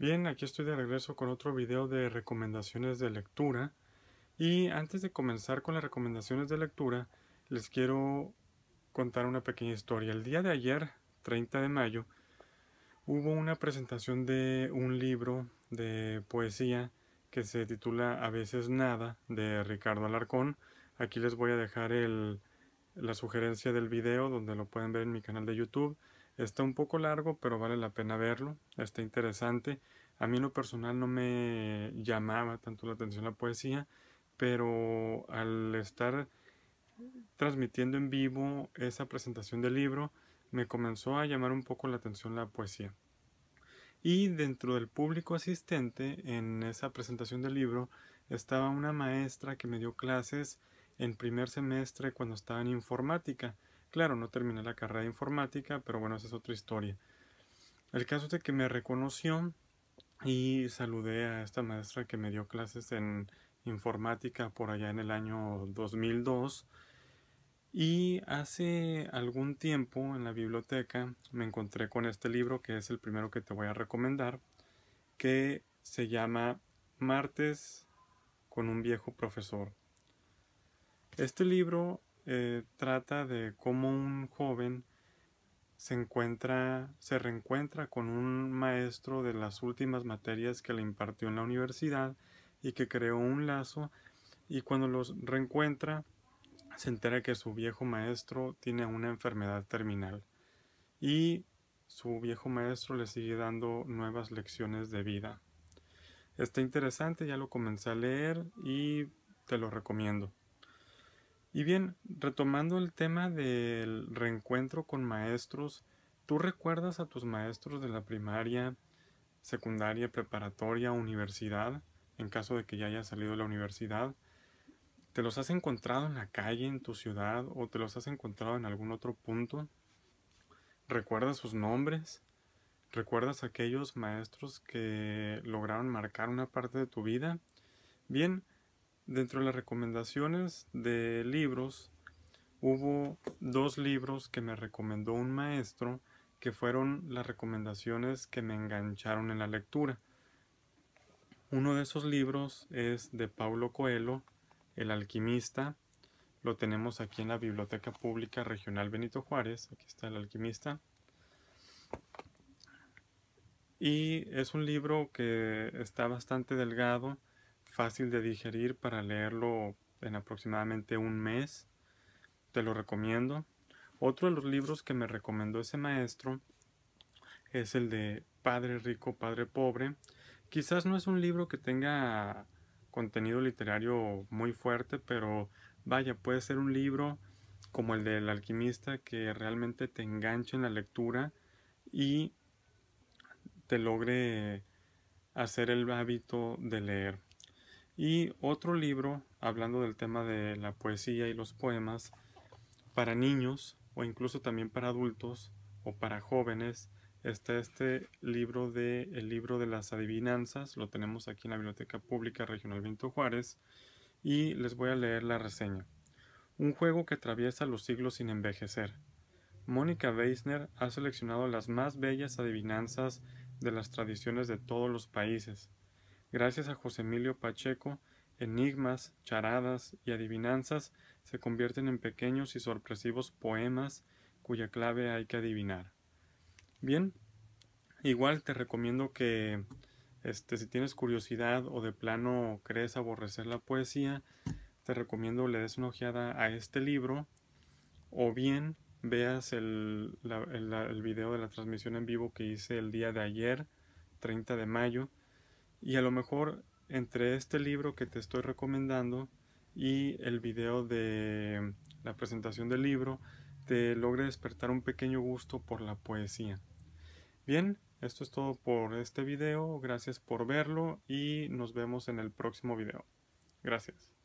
Bien, aquí estoy de regreso con otro video de recomendaciones de lectura y antes de comenzar con las recomendaciones de lectura les quiero contar una pequeña historia. El día de ayer, 30 de mayo, hubo una presentación de un libro de poesía que se titula A veces nada de Ricardo Alarcón. Aquí les voy a dejar la sugerencia del video donde lo pueden ver en mi canal de YouTube. Está un poco largo, pero vale la pena verlo. Está interesante. A mí lo personal no me llamaba tanto la atención la poesía, pero al estar transmitiendo en vivo esa presentación del libro, me comenzó a llamar un poco la atención la poesía. Y dentro del público asistente, en esa presentación del libro, estaba una maestra que me dio clases en primer semestre cuando estaba en informática. Claro, no terminé la carrera de informática, pero bueno, esa es otra historia. El caso es de que me reconoció y saludé a esta maestra que me dio clases en informática por allá en el año 2002. Y hace algún tiempo en la biblioteca me encontré con este libro que es el primero que te voy a recomendar, que se llama Martes con un viejo profesor. Este libro eh, trata de cómo un joven se encuentra, se reencuentra con un maestro de las últimas materias que le impartió en la universidad y que creó un lazo y cuando los reencuentra se entera que su viejo maestro tiene una enfermedad terminal y su viejo maestro le sigue dando nuevas lecciones de vida. Está interesante, ya lo comencé a leer y te lo recomiendo. Y bien, retomando el tema del reencuentro con maestros, ¿tú recuerdas a tus maestros de la primaria, secundaria, preparatoria, universidad, en caso de que ya hayas salido de la universidad? ¿Te los has encontrado en la calle, en tu ciudad, o te los has encontrado en algún otro punto? ¿Recuerdas sus nombres? ¿Recuerdas aquellos maestros que lograron marcar una parte de tu vida? Bien, Dentro de las recomendaciones de libros, hubo dos libros que me recomendó un maestro que fueron las recomendaciones que me engancharon en la lectura. Uno de esos libros es de Paulo Coelho, El alquimista. Lo tenemos aquí en la Biblioteca Pública Regional Benito Juárez. Aquí está el alquimista. Y es un libro que está bastante delgado fácil de digerir para leerlo en aproximadamente un mes. Te lo recomiendo. Otro de los libros que me recomendó ese maestro es el de Padre Rico, Padre Pobre. Quizás no es un libro que tenga contenido literario muy fuerte, pero vaya, puede ser un libro como el del alquimista que realmente te enganche en la lectura y te logre hacer el hábito de leer y otro libro hablando del tema de la poesía y los poemas para niños o incluso también para adultos o para jóvenes está este libro de el libro de las adivinanzas lo tenemos aquí en la biblioteca pública regional Vinto Juárez y les voy a leer la reseña un juego que atraviesa los siglos sin envejecer Mónica Weisner ha seleccionado las más bellas adivinanzas de las tradiciones de todos los países Gracias a José Emilio Pacheco, enigmas, charadas y adivinanzas se convierten en pequeños y sorpresivos poemas cuya clave hay que adivinar. Bien, igual te recomiendo que este, si tienes curiosidad o de plano crees aborrecer la poesía, te recomiendo le des una ojeada a este libro o bien veas el, el video de la transmisión en vivo que hice el día de ayer, 30 de mayo, y a lo mejor entre este libro que te estoy recomendando y el video de la presentación del libro, te logre despertar un pequeño gusto por la poesía. Bien, esto es todo por este video, gracias por verlo y nos vemos en el próximo video. Gracias.